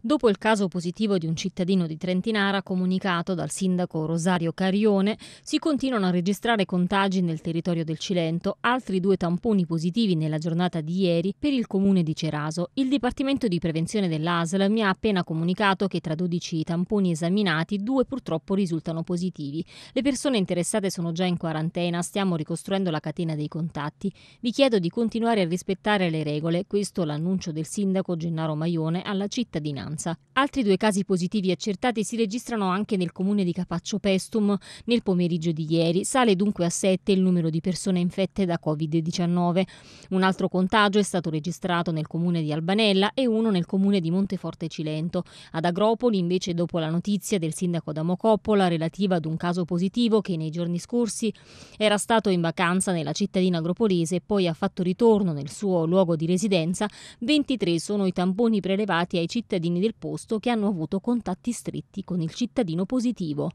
Dopo il caso positivo di un cittadino di Trentinara comunicato dal sindaco Rosario Carione, si continuano a registrare contagi nel territorio del Cilento, altri due tamponi positivi nella giornata di ieri per il comune di Ceraso. Il Dipartimento di Prevenzione dell'ASL mi ha appena comunicato che tra 12 tamponi esaminati, due purtroppo risultano positivi. Le persone interessate sono già in quarantena, stiamo ricostruendo la catena dei contatti. Vi chiedo di continuare a rispettare le regole, questo l'annuncio del sindaco Gennaro Maione alla cittadinanza. Brianza. Altri due casi positivi accertati si registrano anche nel comune di Capaccio Pestum nel pomeriggio di ieri. Sale dunque a 7 il numero di persone infette da Covid-19. Un altro contagio è stato registrato nel comune di Albanella e uno nel comune di Monteforte Cilento. Ad Agropoli, invece, dopo la notizia del sindaco Damocoppola relativa ad un caso positivo che nei giorni scorsi era stato in vacanza nella cittadina agropolese e poi ha fatto ritorno nel suo luogo di residenza, 23 sono i tamponi prelevati ai cittadini cittadini del posto che hanno avuto contatti stretti con il cittadino positivo.